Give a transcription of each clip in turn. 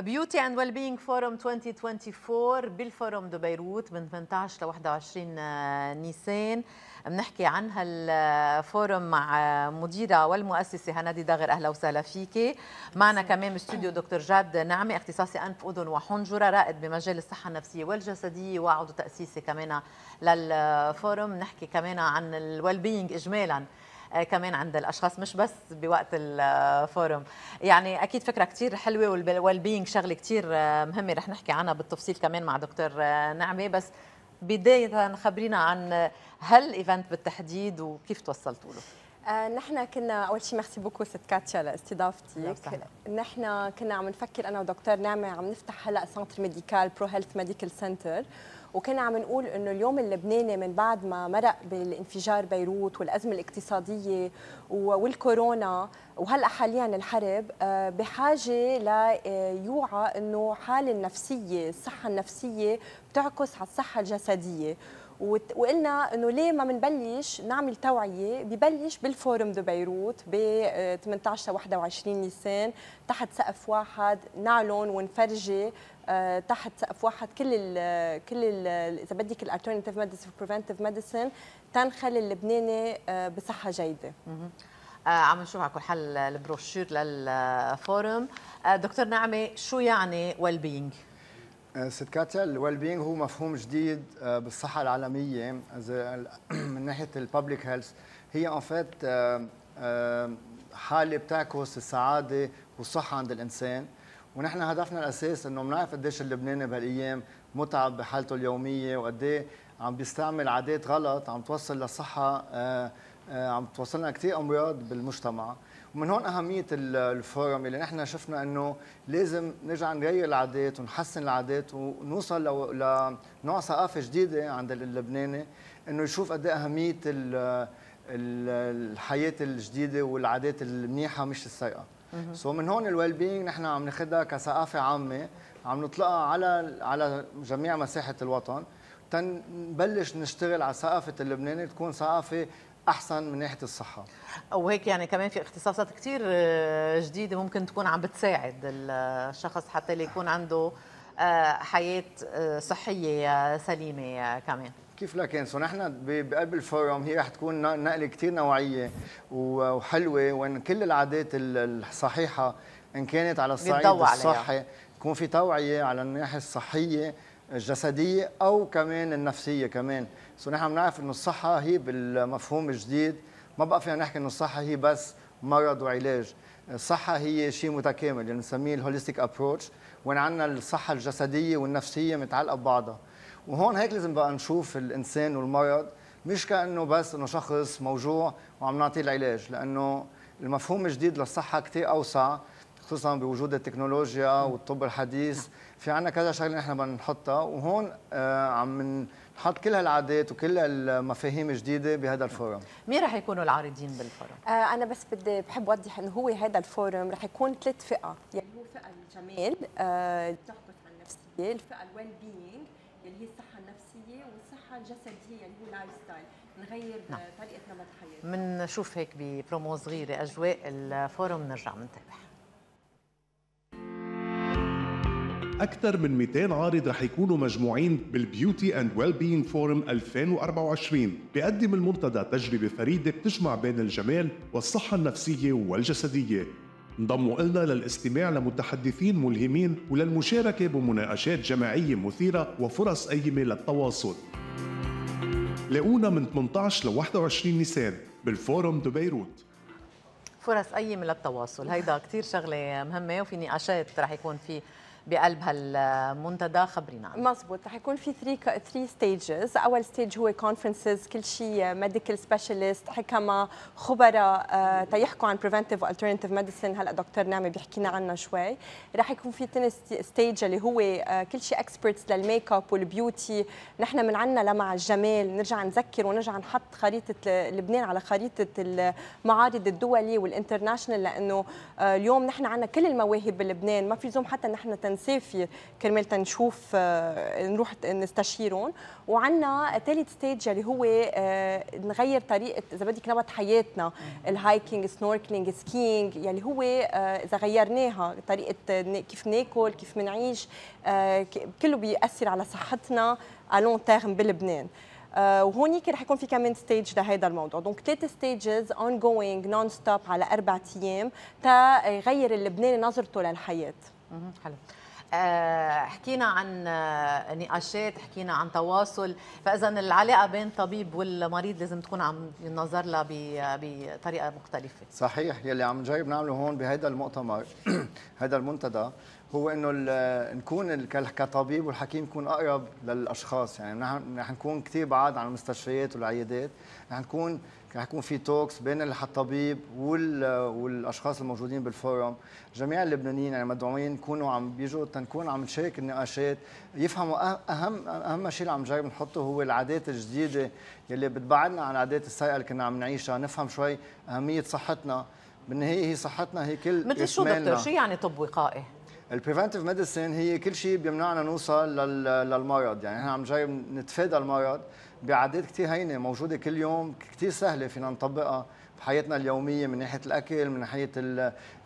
بيوتي اند ويل بينج فورم 2024 بالفورم دو بيروت من 18 ل 21 نيسان بنحكي عن هالفورم مع مديره والمؤسسه هنادي داغر اهلا وسهلا فيكي معنا كمان باستوديو دكتور جاد نعمي اختصاصي انف اذن وحنجره رائد بمجال الصحه النفسيه والجسديه وعضو تاسيسي كمان للفورم نحكي كمان عن الويل بينج اجمالا آه، كمان عند الاشخاص مش بس بوقت الفورم يعني اكيد فكره كثير حلوه والبينج شغله كثير آه، مهمه رح نحكي عنها بالتفصيل كمان مع دكتور آه، نعمه بس بدايه خبرينا عن هالايفنت بالتحديد وكيف توصلتوا له آه، نحن كنا اول شيء ميرسي بوكو ست كاتشا لاستضافتك نحن كنا عم نفكر انا ودكتور نعمه عم نفتح هلا سنتر ميديكال برو هيلث ميديكال سنتر وكنا عم نقول انه اليوم اللبناني من بعد ما مرق بالانفجار بيروت والازمه الاقتصاديه والكورونا وهلا حاليا الحرب آه، بحاجه ليوعى آه، انه حال النفسيه الصحه النفسيه بتعكس على الصحه الجسديه وقلنا انه ليه ما بنبلش نعمل توعيه ببلش بالفورم دو بيروت ب 18 ل 21 نيسان تحت سقف واحد نعلن ونفرجي آه، تحت سقف واحد كل الـ آه، كل الـ اذا بدك الالترناتيف ميديسن بريفنتيف ميديسن تنخلي اللبناني آه، بصحه جيده عم نشوف على كل حال البروشير للفورم دكتور نعمه شو يعني ويل بينج آه، ست كاتيا الويل بينغ هو مفهوم جديد آه، بالصحه العالميه من ناحيه الببليك هيلث هي ان آه، فيت حاله بتعكس السعاده والصحه عند الانسان ونحن هدفنا الاساس انه بنعرف قديش اللبناني بهالايام متعب بحالته اليوميه وقد إيه عم بيستعمل عادات غلط عم توصل للصحه عم توصلنا كثير امراض بالمجتمع ومن هون اهميه الفورم اللي نحن شفنا انه لازم نرجع نغير العادات ونحسن العادات ونوصل لنوع ثقافه جديده عند اللبناني انه يشوف قد إيه اهميه الحياه الجديده والعادات المنيحه مش السيئه سو من هون الويل بينج نحن عم ناخذها كثقافه عامه عم نطلقها على على جميع مساحه الوطن تنبلش نشتغل على ثقافه اللبناني تكون ثقافه احسن من ناحيه الصحه وهيك يعني كمان في اختصاصات كثير آه، جديده ممكن تكون عم بتساعد الشخص حتى اللي يكون عنده آه، حياه آه، صحيه سليمه كمان كيف لا سو نحن بقلب الفورم هي رح تكون نقله كثير نوعيه وحلوه وان كل العادات الصحيحه ان كانت على الصعيد الصحي يكون في توعيه على الناحيه الصحيه الجسديه او كمان النفسيه كمان سو نحن بنعرف انه الصحه هي بالمفهوم الجديد ما بقى فينا نحكي انه الصحه هي بس مرض وعلاج الصحه هي شيء متكامل اللي بنسميه الهوليستيك ابروتش وين عندنا الصحه الجسديه والنفسيه متعلقه ببعضها وهون هيك لازم بقى نشوف الانسان والمرض مش كانه بس انه شخص موجوع وعم نعطيه العلاج لانه المفهوم الجديد للصحه كثير اوسع خصوصا بوجود التكنولوجيا والطب الحديث في عندنا كذا شغله نحن بدنا نحطها وهون آه، عم نحط كل هالعادات وكل المفاهيم الجديدة بهذا الفورم مين رح يكونوا العارضين بالفورم آه انا بس بدي بحب اوضح انه هو هذا الفورم رح يكون ثلاث فئه يعني هو فئه الجمال آه بتحدث عن النفسيه الفئه الويل بينج اللي هي الصحه النفسيه والصحه الجسديه اللي هو لايف ستايل نغير نعم. آه، طريقه نمط حياتنا بنشوف هيك ببرومو صغيره اجواء الفورم نرجع منتابع أكثر من 200 عارض رح يكونوا مجموعين بالبيوتي اند ويل بينج فورم 2024 بيقدم المنتدى تجربة فريدة بتجمع بين الجمال والصحة النفسية والجسدية انضموا إلنا للاستماع لمتحدثين ملهمين وللمشاركة بمناقشات جماعية مثيرة وفرص قيمة للتواصل لاقونا من 18 ل 21 نيسان بالفورم دو بيروت فرص قيمة للتواصل هيدا كتير شغلة مهمة وفي نقاشات رح يكون في بقلب هالمنتدى خبرينا عنه مضبوط رح يكون في 3 3 ستيجز اول ستيج هو كونفرنسز كل شيء ميديكال uh, سبيشالست حكمه خبراء uh, تيحكوا عن بريفنتيف والترناتيف ميديسين هلا دكتور نعمه بيحكي لنا عنها شوي رح يكون في ثاني ستيج اللي هو uh, كل شيء اكسبرتس للميك اب والبيوتي نحن من عندنا لمع الجمال نرجع نذكر ونرجع نحط خريطه لبنان على خريطه المعارض الدولي والانترناشنال لانه اليوم نحن عندنا كل المواهب بلبنان ما في زوم حتى نحن نسافر كرمال تنشوف آه، نروح نستشيرهم وعندنا ثالث ستيج اللي هو آه، نغير طريقه اذا بدك نمط حياتنا الهايكينج سنوركلينج سكينج يلي هو آه، اذا غيرناها طريقه كيف ناكل كيف منعيش كله بيأثر على صحتنا الون تيرم بلبنان وهونيك رح يكون في كمان ستيج لهيدا الموضوع دونك ثلاث ستيجز اون جوينج نون ستوب على اربع ايام تا يغير اللبناني نظرته للحياه حلو آه، حكينا عن آه، نقاشات حكينا عن تواصل فاذا العلاقه بين طبيب والمريض لازم تكون عم ينظر لها بطريقه مختلفه صحيح يلي عم نجرب نعمله هون بهذا المؤتمر هذا المنتدى هو انه نكون كطبيب والحكيم نكون اقرب للاشخاص يعني رح نكون كثير بعاد عن المستشفيات والعيادات رح نكون رح يكون في توكس بين الطبيب والاشخاص الموجودين بالفورم جميع اللبنانيين يعني مدعوين يكونوا عم بيجوا تنكون عم نشارك النقاشات يفهموا أه- اهم اهم شيء اللي عم نجرب نحطه هو العادات الجديده يلي بتبعدنا عن العادات السيئه اللي كنا عم نعيشها نفهم شوي اهميه صحتنا بالنهايه هي صحتنا هي كل مثل شو دكتور شو يعني طب وقائي؟ البريفنتيف ميديسين هي كل شيء بيمنعنا نوصل للمرض يعني نحن عم جاي نتفادى المرض بعادات كثير هينه موجوده كل يوم كثير سهله فينا نطبقها بحياتنا اليوميه من ناحيه الاكل من ناحيه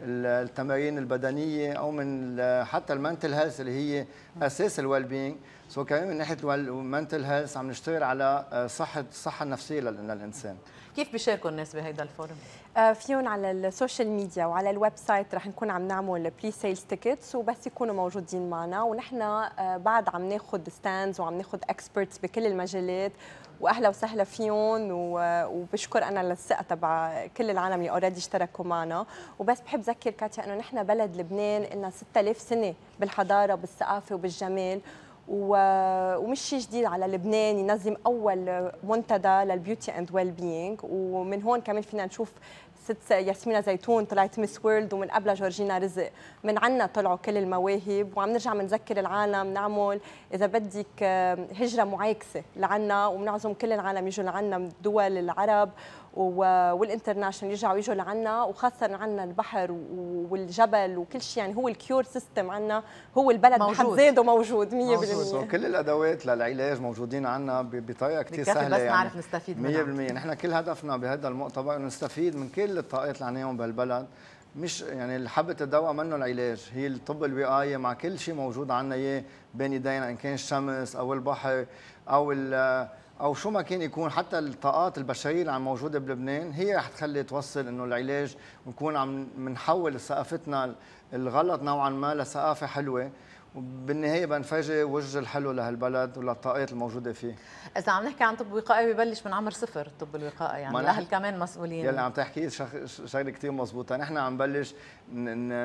التمارين البدنيه او من حتى المنتل هيلث اللي هي اساس الويل بينج سو كمان من ناحيه المنتل هيلث عم نشتغل على صحه الصحه النفسيه للانسان كيف بيشاركوا الناس بهيدا الفورم؟ آه، فيهم على السوشيال ميديا وعلى الويب سايت رح نكون عم نعمل بري سيلز تيكتس وبس يكونوا موجودين معنا ونحن آه، بعد عم ناخذ ستاندز وعم ناخذ اكسبرتس بكل المجالات واهلا وسهلا فيهم آه، وبشكر انا للثقه تبع كل العالم اللي اوريدي اشتركوا معنا وبس بحب ذكر كاتيا انه نحن بلد لبنان لنا 6000 سنه بالحضاره وبالثقافه وبالجمال ومش شيء جديد على لبنان ينظم اول منتدى للبيوتي اند ويل بينج ومن هون كمان فينا نشوف ست ياسمينة زيتون طلعت مس وورلد ومن قبلها جورجينا رزق من عنا طلعوا كل المواهب وعم نرجع بنذكر العالم نعمل اذا بدك هجره معاكسه لعنا وبنعزم كل العالم يجوا لعنا من دول العرب والانترناشونال يرجعوا يجوا لعنا وخاصه عنا البحر والجبل وكل شيء يعني هو الكيور سيستم عنا هو البلد بحد ذاته موجود 100% موجود. كل الادوات للعلاج موجودين عنا بطريقه كثير سهله بس يعني نعرف نستفيد منها 100% نحن كل هدفنا بهذا المؤتمر انه نستفيد من كل الطاقات اللي عندنا بهالبلد مش يعني حبة الدواء منه العلاج هي الطب الوقاية مع كل شيء موجود عنا إياه بين إيدينا إن كان الشمس أو البحر أو او شو ما كان يكون حتى الطاقات البشريه اللي عم موجوده بلبنان هي رح تخلي توصل انه العلاج ونكون عم بنحول ثقافتنا الغلط نوعا ما لثقافه حلوه وبالنهايه بنفاجئ وجه الحلو لهالبلد وللطاقات الموجوده فيه اذا عم نحكي عن طب وقائي ببلش من عمر صفر الطب الوقائي يعني الاهل كمان مسؤولين يلي عم تحكي شغله كثير مضبوطه نحن عم نبلش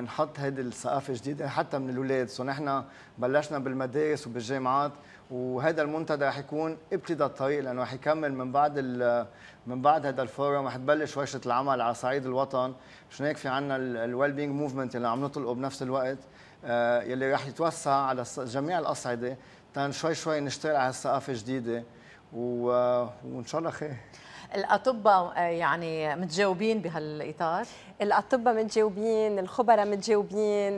نحط هيدي الثقافه الجديده حتى من الاولاد سو نحن بلشنا بالمدارس وبالجامعات وهذا المنتدى رح يكون ابتدى الطريق لانه رح يكمل من بعد من بعد هذا الفورم رح تبلش ورشه العمل على صعيد الوطن مش هيك في عندنا الويل بينج موفمنت اللي عم نطلقه بنفس الوقت آه، يلي رح يتوسع على جميع الاصعده تان شوي شوي نشتغل على ثقافه جديده آه، وان شاء الله خير الاطباء آه، يعني متجاوبين بهالاطار الاطباء متجاوبين الخبراء متجاوبين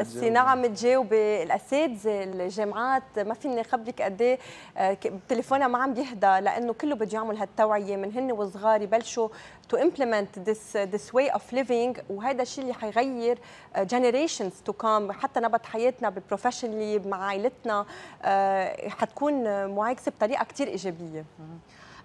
الصناعه متجاوبه الاساتذه الجامعات ما فيني اخبرك قد ايه آه، تليفونها ما عم بيهدى لانه كله بده يعمل هالتوعيه من هن وصغار يبلشوا تو امبلمنت ذس ذس واي اوف ليفينج وهذا الشيء اللي حيغير جنريشنز تو كام حتى نبط حياتنا بالبروفيشنلي مع عائلتنا آه، حتكون معاكسه بطريقه كثير ايجابيه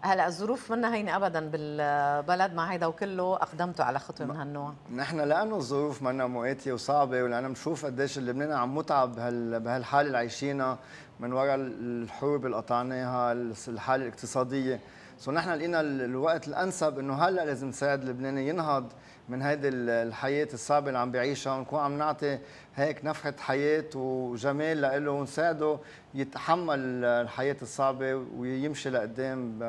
هلا الظروف منا هينه ابدا بالبلد مع هيدا وكله اقدمتوا على خطوه من هالنوع نحن لانه الظروف منا مؤاتيه وصعبه ولانه بنشوف قديش اللبناني عم متعب بهالحاله اللي عايشينها من وراء الحروب اللي قطعناها الحاله الاقتصاديه سو نحن لقينا الوقت الانسب انه هلا لازم نساعد لبنان ينهض من هيدي الحياه الصعبه اللي عم بيعيشها ونكون عم نعطي هيك نفحه حياه وجمال له ونساعده يتحمل الحياه الصعبه ويمشي لقدام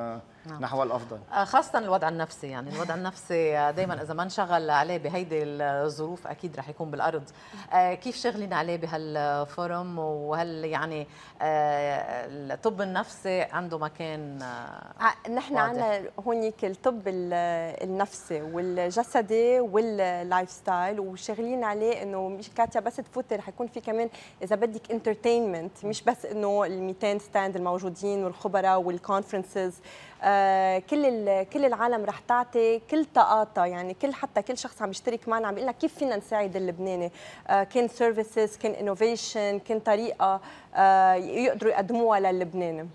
نعم. نحو الافضل آه، خاصه الوضع النفسي يعني الوضع النفسي آه، دائما اذا ما انشغل عليه بهيدي الظروف اكيد رح يكون بالارض آه، كيف شغلين عليه بهالفورم وهل يعني الطب النفسي عنده مكان نحن عندنا هونيك الطب النفسي والجسدي واللايف ستايل وشغالين عليه انه مش كاتيا بس تفوت رح يكون في كمان اذا بدك انترتينمنت مش بس انه ال 200 ستاند الموجودين والخبراء والكونفرنسز آه كل كل العالم رح تعطي كل طاقاتها يعني كل حتى كل شخص عم يشترك معنا عم بيقول لك كيف فينا نساعد اللبناني آه كان سيرفيسز كان انوفيشن كان طريقه آه يقدروا يقدموها للبنان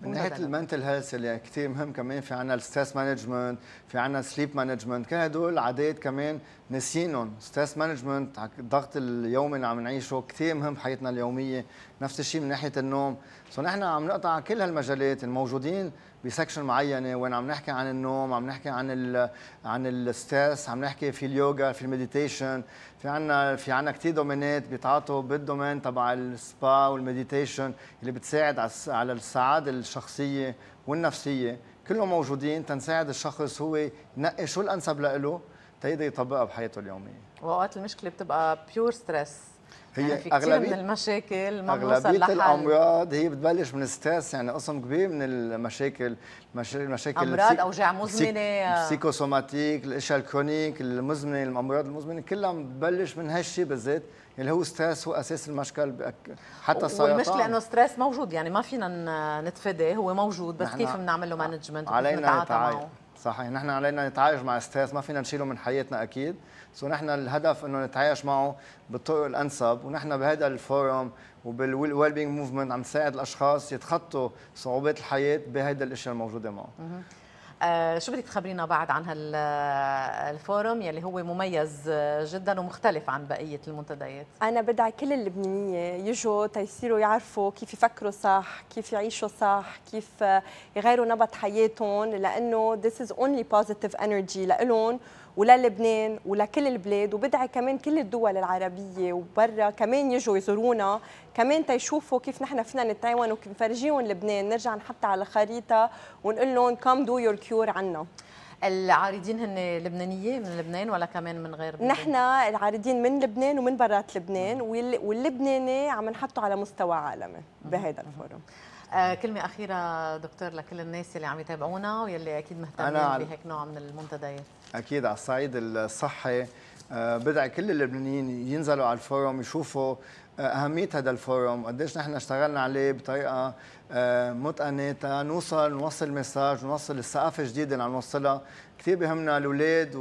من ناحيه المنتل هيلث اللي يعني كثير مهم كمان في عندنا الستريس مانجمنت في عندنا سليب مانجمنت كل هدول عادات كمان ناسيينهم ستريس مانجمنت الضغط اليومي اللي عم نعيشه كثير مهم بحياتنا اليوميه نفس الشيء من ناحيه النوم سو نحن عم نقطع كل هالمجالات الموجودين بسكشن معينه وين عم نحكي عن النوم عم نحكي عن الـ عن الستريس عم نحكي في اليوغا في المديتيشن في عنا في عنا كثير دومينات بيتعاطوا بالدومين تبع السبا والمديتيشن اللي بتساعد على السعاده الشخصيه والنفسيه كلهم موجودين تنساعد الشخص هو ينقي شو الانسب له تقدر يطبقها بحياته اليوميه واوقات المشكله بتبقى بيور ستريس هي يعني أغلبية من المشاكل ما أغلبية لحل. الأمراض هي بتبلش من ستريس يعني قسم كبير من المشاكل المشاكل أمراض أوجاع مزمنة السيكوسوماتيك الأشياء الكرونيك المزمنة الأمراض المزمنة كلها بتبلش من هالشيء بالذات اللي هو ستريس هو اساس المشكل حتى السرطان والمشكله انه ستريس موجود يعني ما فينا نتفاداه هو موجود بس كيف بنعمل له مانجمنت علينا نتعاطى معه صحيح نحن علينا نتعايش مع استاذ ما فينا نشيله من حياتنا اكيد سو نحن الهدف انه نتعايش معه بالطرق الانسب ونحن بهذا الفورم وبالويل بينج موفمنت عم نساعد الاشخاص يتخطوا صعوبات الحياه بهيدا الاشياء الموجوده معه آه، شو بدك تخبرينا بعد عن هالفورم آه، يلي هو مميز آه، جدا ومختلف عن بقيه المنتديات انا بدعي كل اللبنانيه يجوا تيصيروا يعرفوا كيف يفكروا صح كيف يعيشوا صح كيف يغيروا نمط حياتهم لانه this is only positive energy لإلهم وللبنان ولكل البلاد وبدعي كمان كل الدول العربيه وبرا كمان يجوا يزورونا كمان تيشوفوا كيف نحن فينا نتعاون ونفرجيهم لبنان نرجع نحط على الخريطه ونقول لهم كم دو يور كيور عنا العارضين هن لبنانيه من لبنان ولا كمان من غير نحن العارضين من لبنان ومن برات لبنان واللبناني عم نحطه على مستوى عالمي بهذا الفورم آه كلمة أخيرة دكتور لكل الناس اللي عم يتابعونا واللي أكيد مهتمين بهيك نوع من المنتديات أكيد على الصعيد الصحي آه بدعي كل اللبنانيين ينزلوا على الفورم يشوفوا آه، أهمية هذا الفورم قديش نحن اشتغلنا عليه بطريقة آه، متقنة نوصل نوصل مساج نوصل الثقافة الجديدة اللي عم نوصلها كثير بهمنا الأولاد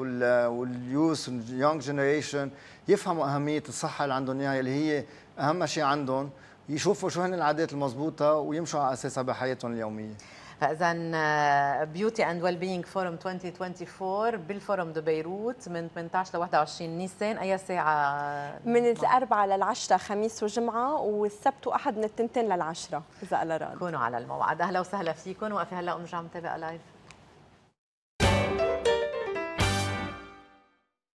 واليوث يونج جنريشن يفهموا أهمية الصحة اللي عندهم إياها اللي هي أهم شيء عندهم يشوفوا شو هن العادات المضبوطه ويمشوا على اساسها بحياتهم اليوميه فاذا بيوتي اند ويل بينج فورم 2024 بالفورم دو بيروت من 18 ل 21 نيسان اي ساعه من الاربعاء للعشره خميس وجمعه والسبت واحد من التنتين للعشره اذا الله راد كونوا على الموعد اهلا وسهلا فيكم وقفي هلا ونرجع متابعه لايف